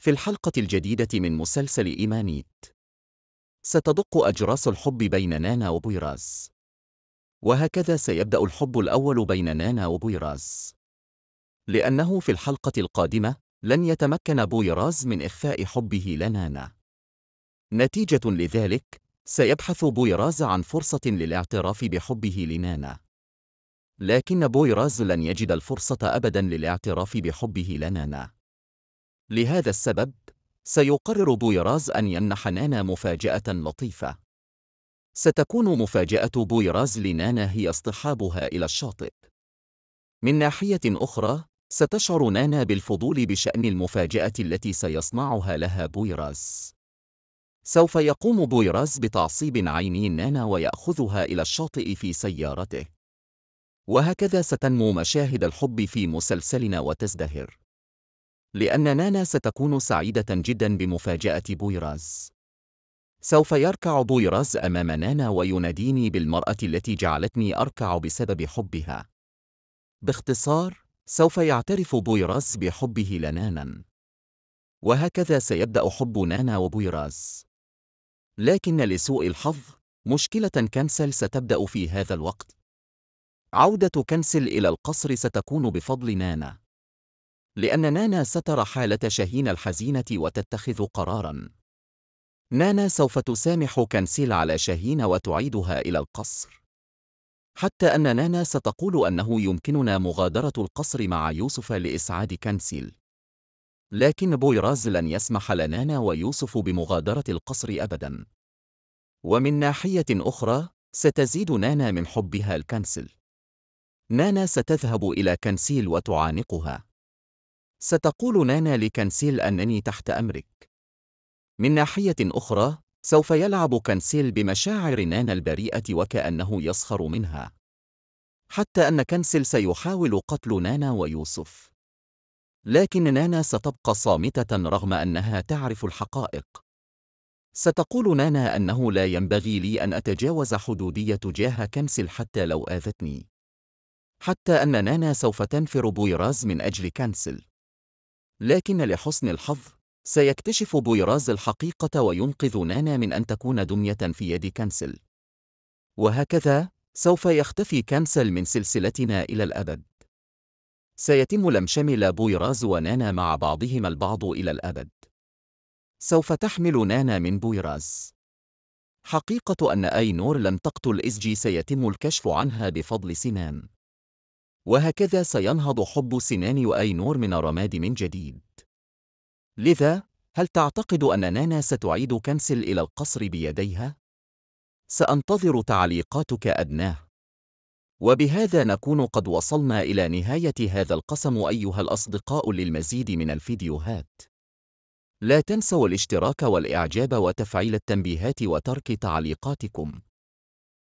في الحلقة الجديدة من مسلسل إيمانيت ستدق أجراس الحب بين نانا وبويراز وهكذا سيبدأ الحب الأول بين نانا وبويراز لأنه في الحلقة القادمة لن يتمكن بويراز من إخفاء حبه لنانا نتيجة لذلك سيبحث بويراز عن فرصة للاعتراف بحبه لنانا لكن بويراز لن يجد الفرصة أبدا للاعتراف بحبه لنانا لهذا السبب سيقرر بويراز أن يمنح نانا مفاجأة لطيفة ستكون مفاجأة بويراز لنانا هي اصطحابها إلى الشاطئ من ناحية أخرى ستشعر نانا بالفضول بشأن المفاجأة التي سيصنعها لها بويراز سوف يقوم بويراز بتعصيب عيني نانا ويأخذها إلى الشاطئ في سيارته وهكذا ستنمو مشاهد الحب في مسلسلنا وتزدهر لأن نانا ستكون سعيدة جدا بمفاجأة بويراز. سوف يركع بويراز أمام نانا ويناديني بالمرأة التي جعلتني أركع بسبب حبها. باختصار، سوف يعترف بويراز بحبه لنانا. وهكذا سيبدأ حب نانا وبويراز. لكن لسوء الحظ، مشكلة كنسل ستبدأ في هذا الوقت. عودة كنسل إلى القصر ستكون بفضل نانا. لأن نانا سترى حالة شاهين الحزينة وتتخذ قراراً. نانا سوف تسامح كانسيل على شاهين وتعيدها إلى القصر. حتى أن نانا ستقول أنه يمكننا مغادرة القصر مع يوسف لإسعاد كانسيل. لكن بويراز لن يسمح لنانا ويوسف بمغادرة القصر أبداً. ومن ناحية أخرى، ستزيد نانا من حبها الكنسل. نانا ستذهب إلى كنسيل وتعانقها. ستقول نانا لكنسيل أنني تحت أمرك. من ناحية أخرى، سوف يلعب كنسيل بمشاعر نانا البريئة وكأنه يسخر منها. حتى أن كنسيل سيحاول قتل نانا ويوسف. لكن نانا ستبقى صامتة رغم أنها تعرف الحقائق. ستقول نانا أنه لا ينبغي لي أن أتجاوز حدودي تجاه كنسل حتى لو آذتني. حتى أن نانا سوف تنفر بويراز من أجل كنسل. لكن لحسن الحظ سيكتشف بويراز الحقيقة وينقذ نانا من أن تكون دمية في يد كانسل وهكذا سوف يختفي كانسل من سلسلتنا إلى الأبد سيتم لمشمل بويراز ونانا مع بعضهما البعض إلى الأبد سوف تحمل نانا من بويراز حقيقة أن أي نور لم تقتل إسجي سيتم الكشف عنها بفضل سنان وهكذا سينهض حب سنان وأينور من الرماد من جديد لذا هل تعتقد أن نانا ستعيد كنسل إلى القصر بيديها؟ سأنتظر تعليقاتك أدناه وبهذا نكون قد وصلنا إلى نهاية هذا القسم أيها الأصدقاء للمزيد من الفيديوهات لا تنسوا الاشتراك والإعجاب وتفعيل التنبيهات وترك تعليقاتكم